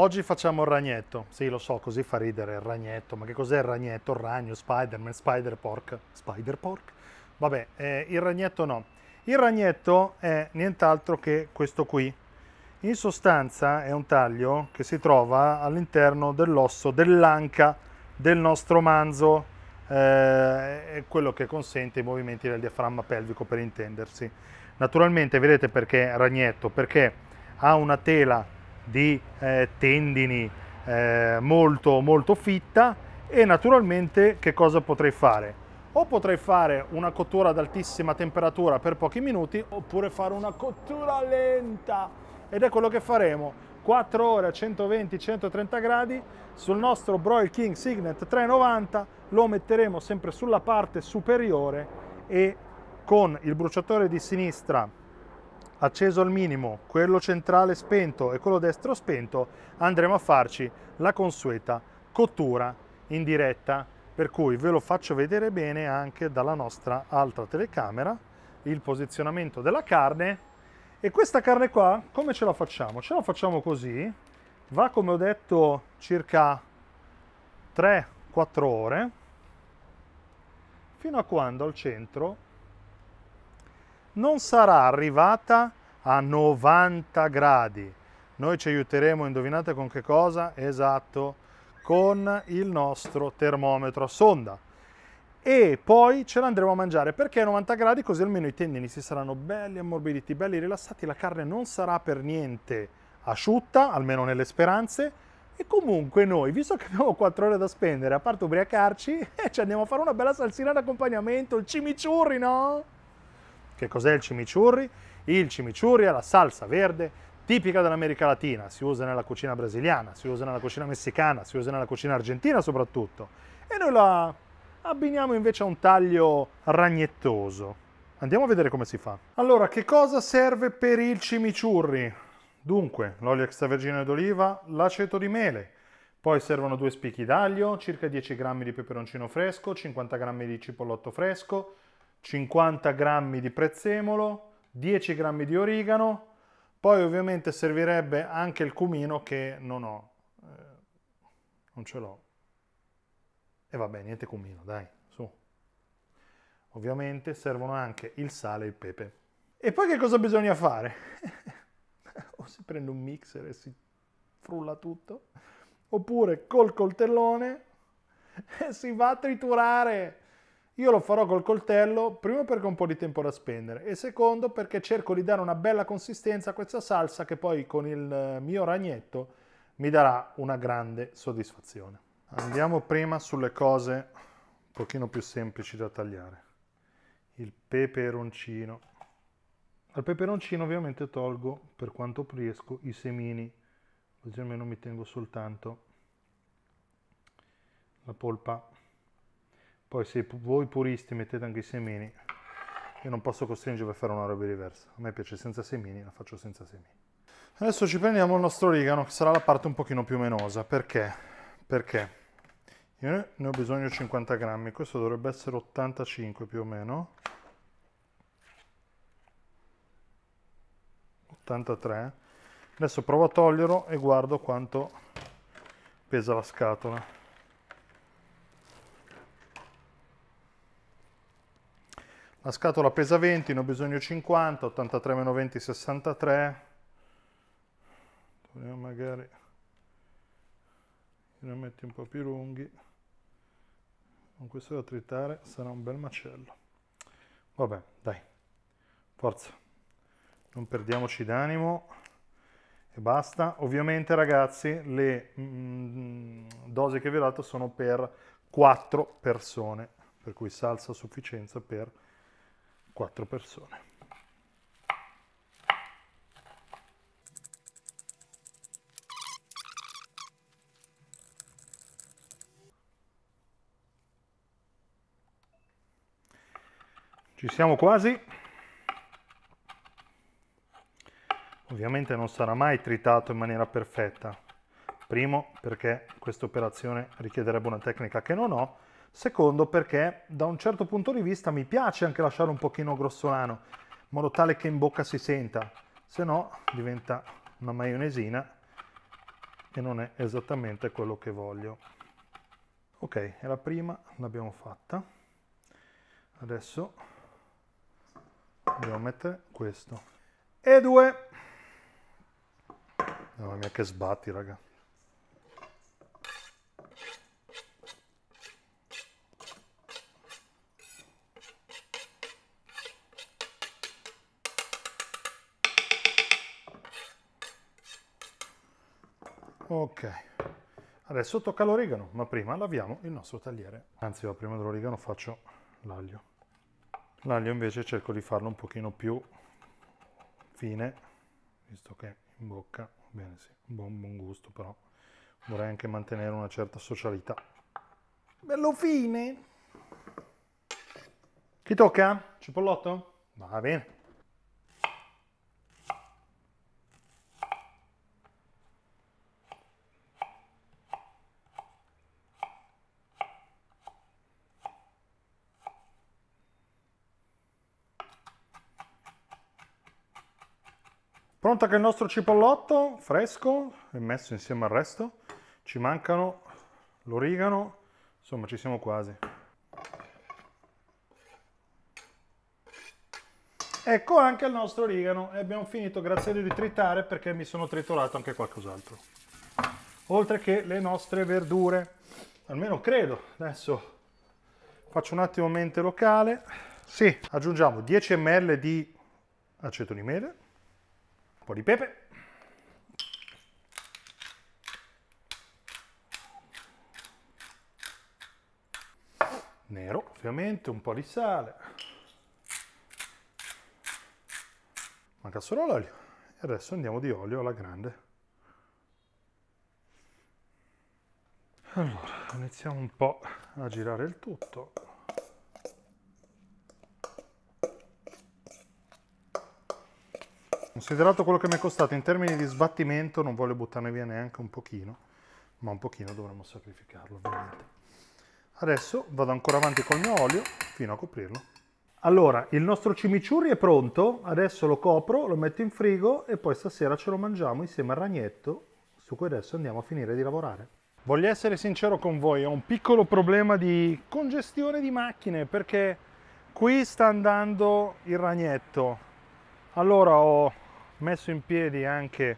oggi facciamo il ragnetto. Sì, lo so, così fa ridere il ragnetto. Ma che cos'è il ragnetto? Il ragno, Spider-Man, Spider-Pork. Spider-Pork? Vabbè, eh, il ragnetto no. Il ragnetto è nient'altro che questo qui. In sostanza è un taglio che si trova all'interno dell'osso dell'anca del nostro manzo, eh, è quello che consente i movimenti del diaframma pelvico per intendersi. Naturalmente, vedete perché ragnetto? Perché ha una tela di eh, tendini eh, molto molto fitta e naturalmente che cosa potrei fare? O potrei fare una cottura ad altissima temperatura per pochi minuti oppure fare una cottura lenta ed è quello che faremo 4 ore a 120-130 gradi sul nostro Broil King Signet 390 lo metteremo sempre sulla parte superiore e con il bruciatore di sinistra acceso al minimo, quello centrale spento e quello destro spento, andremo a farci la consueta cottura in diretta, per cui ve lo faccio vedere bene anche dalla nostra altra telecamera, il posizionamento della carne. E questa carne qua, come ce la facciamo? Ce la facciamo così, va come ho detto circa 3-4 ore, fino a quando al centro non sarà arrivata a 90 gradi. Noi ci aiuteremo, indovinate con che cosa? Esatto, con il nostro termometro a sonda. E poi ce l'andremo a mangiare perché a 90 gradi così almeno i tendini si saranno belli ammorbiditi, belli rilassati, la carne non sarà per niente asciutta, almeno nelle speranze, e comunque noi, visto che abbiamo 4 ore da spendere, a parte ubriacarci, eh, ci andiamo a fare una bella salsina d'accompagnamento, il cimiciurri, no? Che cos'è il cimiciurri? Il cimiciurri è la salsa verde tipica dell'America Latina, si usa nella cucina brasiliana, si usa nella cucina messicana, si usa nella cucina argentina soprattutto. E noi la abbiniamo invece a un taglio ragnettoso. Andiamo a vedere come si fa. Allora, che cosa serve per il cimiciurri? Dunque, l'olio extravergine d'oliva, l'aceto di mele, poi servono due spicchi d'aglio, circa 10 g di peperoncino fresco, 50 g di cipollotto fresco, 50 g di prezzemolo, 10 g di origano, poi ovviamente servirebbe anche il cumino che non ho, eh, non ce l'ho. E vabbè, niente cumino, dai, su. Ovviamente servono anche il sale e il pepe. E poi che cosa bisogna fare? o si prende un mixer e si frulla tutto, oppure col coltellone si va a triturare io lo farò col coltello, primo perché ho un po' di tempo da spendere e secondo perché cerco di dare una bella consistenza a questa salsa che poi con il eh, mio ragnetto mi darà una grande soddisfazione. Andiamo prima sulle cose un pochino più semplici da tagliare. Il peperoncino. Al peperoncino ovviamente tolgo, per quanto riesco, i semini, così almeno mi tengo soltanto la polpa poi se voi puristi mettete anche i semini, io non posso costringervi a fare una roba diversa. A me piace senza semini, la faccio senza semini. Adesso ci prendiamo il nostro origano, che sarà la parte un pochino più menosa. Perché? Perché io ne ho bisogno 50 grammi, questo dovrebbe essere 85 più o meno. 83. Adesso provo a toglierlo e guardo quanto pesa la scatola. La scatola pesa 20, ne ho bisogno 50, 83 meno 20, 63. Proviamo magari ne metti un po' più lunghi. Con questo da tritare sarà un bel macello. Vabbè, dai, forza. Non perdiamoci d'animo e basta. Ovviamente ragazzi le mm, dosi che vi ho dato sono per 4 persone, per cui salsa a sufficienza per quattro persone. Ci siamo quasi. Ovviamente non sarà mai tritato in maniera perfetta. Primo perché questa operazione richiederebbe una tecnica che non ho secondo perché da un certo punto di vista mi piace anche lasciare un pochino grossolano, in modo tale che in bocca si senta, se no diventa una maionesina e non è esattamente quello che voglio. Ok, è la prima, l'abbiamo fatta. Adesso dobbiamo mettere questo. E due. Mamma mia che sbatti, raga. Ok, adesso tocca l'origano, ma prima laviamo il nostro tagliere. Anzi, io prima dell'origano faccio l'aglio. L'aglio invece cerco di farlo un pochino più fine, visto che in bocca, bene sì, buon, buon gusto però. Vorrei anche mantenere una certa socialità. Bello fine! Chi tocca? Cipollotto? Va bene. Pronto anche il nostro cipollotto, fresco, e messo insieme al resto. Ci mancano l'origano, insomma ci siamo quasi. Ecco anche il nostro origano e abbiamo finito, grazie a Dio, di tritare perché mi sono tritolato anche qualcos'altro. Oltre che le nostre verdure, almeno credo. Adesso faccio un attimo mente locale. Sì, aggiungiamo 10 ml di aceto di mele, po' di pepe, nero ovviamente, un po' di sale, manca solo l'olio e adesso andiamo di olio alla grande. Allora, iniziamo un po' a girare il tutto. Considerato quello che mi è costato in termini di sbattimento, non voglio buttarne via neanche un pochino, ma un pochino dovremmo sacrificarlo ovviamente. Adesso vado ancora avanti col mio olio fino a coprirlo. Allora, il nostro cimiciurri è pronto, adesso lo copro, lo metto in frigo e poi stasera ce lo mangiamo insieme al ragnetto su cui adesso andiamo a finire di lavorare. Voglio essere sincero con voi, ho un piccolo problema di congestione di macchine perché qui sta andando il ragnetto. Allora ho messo in piedi anche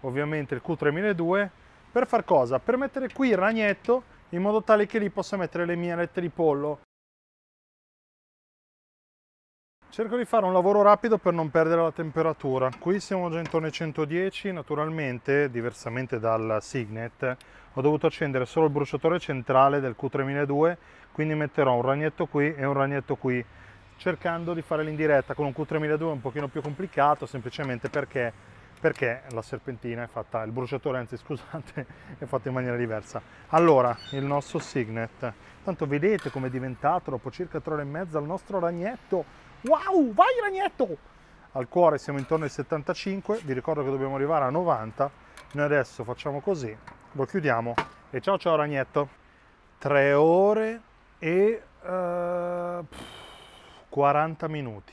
ovviamente il Q3002 per far cosa? Per mettere qui il ragnetto in modo tale che lì possa mettere le mie alette di pollo. Cerco di fare un lavoro rapido per non perdere la temperatura. Qui siamo già intorno ai 110, naturalmente, diversamente dal Signet, ho dovuto accendere solo il bruciatore centrale del Q3002, quindi metterò un ragnetto qui e un ragnetto qui cercando di fare l'indiretta con un Q3002 un pochino più complicato semplicemente perché, perché la serpentina è fatta, il bruciatore anzi scusate, è fatto in maniera diversa. Allora, il nostro Signet, tanto vedete come è diventato dopo circa tre ore e mezza il nostro ragnetto, wow, vai ragnetto! Al cuore siamo intorno ai 75, vi ricordo che dobbiamo arrivare a 90, noi adesso facciamo così, lo chiudiamo e ciao ciao ragnetto! 3 ore e... Uh, 40 minuti.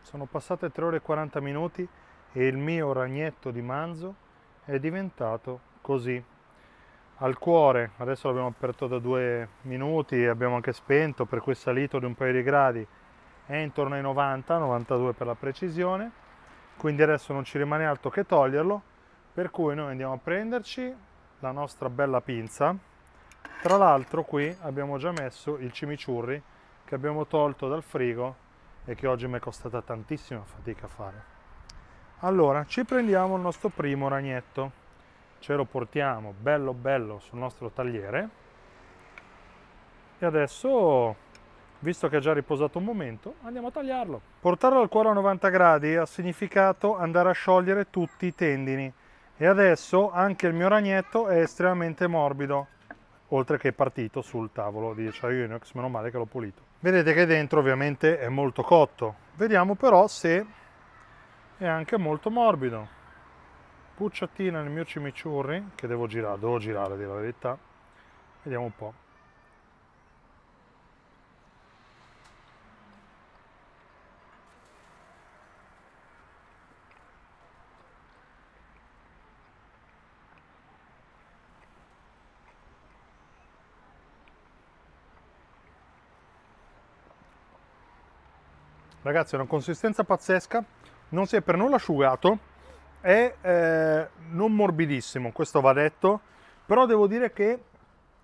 Sono passate 3 ore e 40 minuti e il mio ragnetto di manzo è diventato così. Al cuore, adesso l'abbiamo aperto da due minuti e abbiamo anche spento, per cui è salito di un paio di gradi, è intorno ai 90, 92 per la precisione, quindi adesso non ci rimane altro che toglierlo, per cui noi andiamo a prenderci la nostra bella pinza. Tra l'altro qui abbiamo già messo il cimiciurri che abbiamo tolto dal frigo e che oggi mi è costata tantissima fatica a fare. Allora, ci prendiamo il nostro primo ragnetto. Ce lo portiamo bello bello sul nostro tagliere. E adesso, visto che è già riposato un momento, andiamo a tagliarlo. Portarlo al cuore a 90 gradi ha significato andare a sciogliere tutti i tendini. E adesso anche il mio ragnetto è estremamente morbido, oltre che partito sul tavolo di acciaio inox, meno male che l'ho pulito. Vedete che dentro ovviamente è molto cotto. Vediamo però se è anche molto morbido. Pucciatina nel mio cimiciurri, che devo girare, devo girare, a dire la verità. Vediamo un po'. ragazzi è una consistenza pazzesca non si è per nulla asciugato è eh, non morbidissimo questo va detto però devo dire che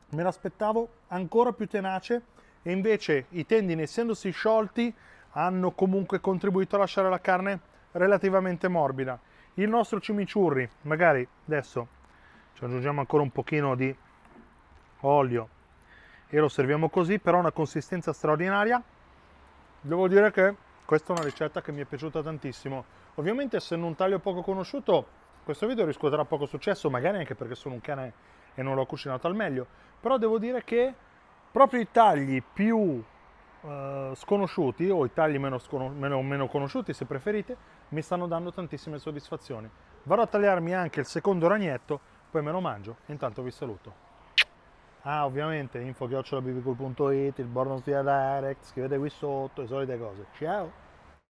me l'aspettavo ancora più tenace e invece i tendini essendosi sciolti hanno comunque contribuito a lasciare la carne relativamente morbida il nostro cimiciurri magari adesso ci aggiungiamo ancora un pochino di olio e lo serviamo così però una consistenza straordinaria devo dire che questa è una ricetta che mi è piaciuta tantissimo. Ovviamente essendo un taglio poco conosciuto, questo video riscuoterà poco successo, magari anche perché sono un cane e non l'ho cucinato al meglio, però devo dire che proprio i tagli più eh, sconosciuti o i tagli meno, sconos- meno, meno conosciuti se preferite mi stanno dando tantissime soddisfazioni. Vado a tagliarmi anche il secondo ragnetto, poi me lo mangio intanto vi saluto. Ah, ovviamente, info il Born Via Direct, scrivete qui sotto, le solite cose. Ciao!